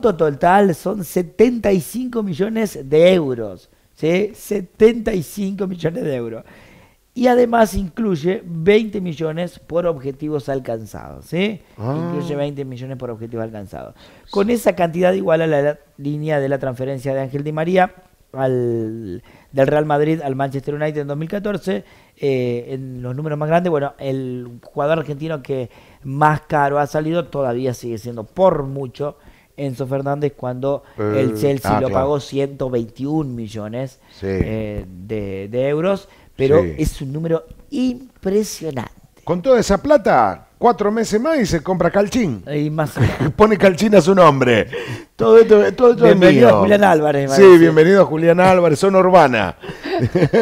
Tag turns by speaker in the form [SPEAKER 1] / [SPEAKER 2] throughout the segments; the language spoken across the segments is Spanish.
[SPEAKER 1] total son 75 millones de euros. ¿sí? 75 millones de euros. Y además incluye 20 millones por objetivos alcanzados. ¿sí? Ah. Incluye 20 millones por objetivos alcanzados. Con esa cantidad igual a la, línea de la transferencia de Ángel Di María al, del Real Madrid al Manchester United en 2014, eh, en los números más grandes, bueno, el jugador argentino que más caro ha salido todavía sigue siendo por mucho Enzo Fernández cuando el eh, Chelsea ah, lo pagó 121 millones eh,
[SPEAKER 2] de, euros, pero es un número impresionante. Con toda esa plata, cuatro meses más y se compra calchín. Y Pone calchín a su nombre. Todo esto, todo esto bienvenido a Julián Álvarez. Sí, bienvenido a Julián Álvarez, Son urbana.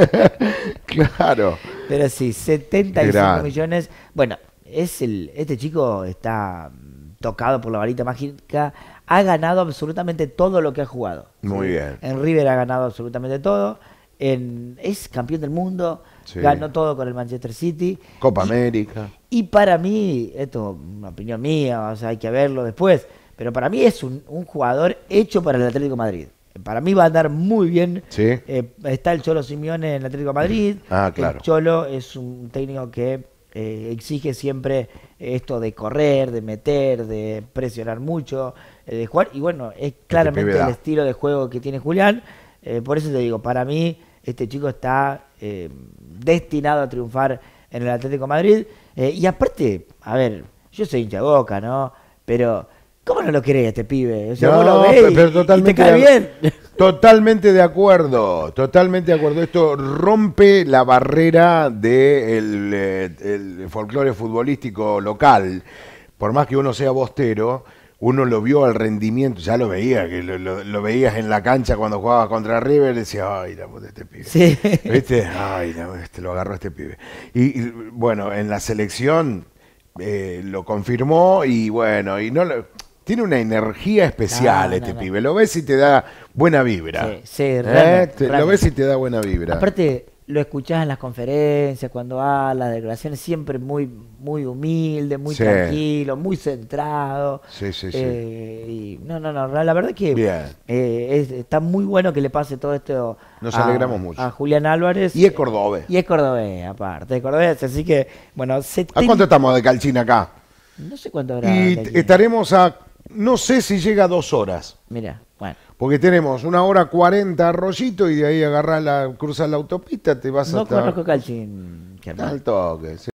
[SPEAKER 2] claro. Pero sí,
[SPEAKER 1] 75 millones. Bueno, es el, este chico está tocado por la varita mágica ha ganado absolutamente todo lo que ha jugado. Muy bien. En River ha ganado absolutamente todo. es campeón del mundo, ganó todo con el Manchester City. Copa
[SPEAKER 2] América.
[SPEAKER 1] Y para mí, esto es una opinión mía, hay que verlo después, pero para mí es un, jugador hecho para el Atlético Madrid. Para mí va a andar muy bien. Sí. Eh, está el Cholo Simeone en el Atlético Madrid. Ah, claro. Cholo es un técnico que eh, exige siempre esto de correr, de meter, de presionar mucho, eh, de jugar. Y bueno, es claramente el estilo de juego que tiene Julián. Eh, por eso te digo, para mí este chico está destinado a triunfar en el Atlético Madrid. y
[SPEAKER 2] aparte, a ver, yo soy hincha boca, ¿no? Pero, ¿cómo no lo querés este pibe? O lo ves pero, totalmente te cae bien. Totalmente de acuerdo, totalmente de acuerdo. Esto rompe la barrera del eh, folclore futbolístico local. Por más que uno sea bostero, uno lo vio al rendimiento, ya lo veía, que lo, veías en la cancha cuando jugabas contra River, decía, ay, la puta este pibe. Sí. ¿Viste? Ay, la, este lo agarró este pibe. Y, bueno, en la selección eh, lo confirmó y bueno, y no lo, tiene una energía especial este pibe. Lo ves y te da buena vibra. Sí, sí ¿Eh? Lo ves y te da buena vibra.
[SPEAKER 1] Aparte, lo escuchás en las conferencias, cuando habla, las declaraciones, siempre muy, muy humilde, muy tranquilo, muy centrado. Sí, sí, sí. Eh, no, no, no, la verdad eh, es que está muy bueno que le pase todo esto Nos a, a
[SPEAKER 2] Julián Álvarez. Y es cordobés. Y es cordobés, aparte, es cordobés. Así que, bueno, se ¿A cuánto estamos de Calchín acá?
[SPEAKER 1] No sé cuánto habrá. Y
[SPEAKER 2] estaremos a no sé si llega a dos horas. Mira, bueno. Porque tenemos una hora cuarenta rollito y de ahí agarrar la, cruzas la autopista, te vas a. No conozco Calchín. calto. sí.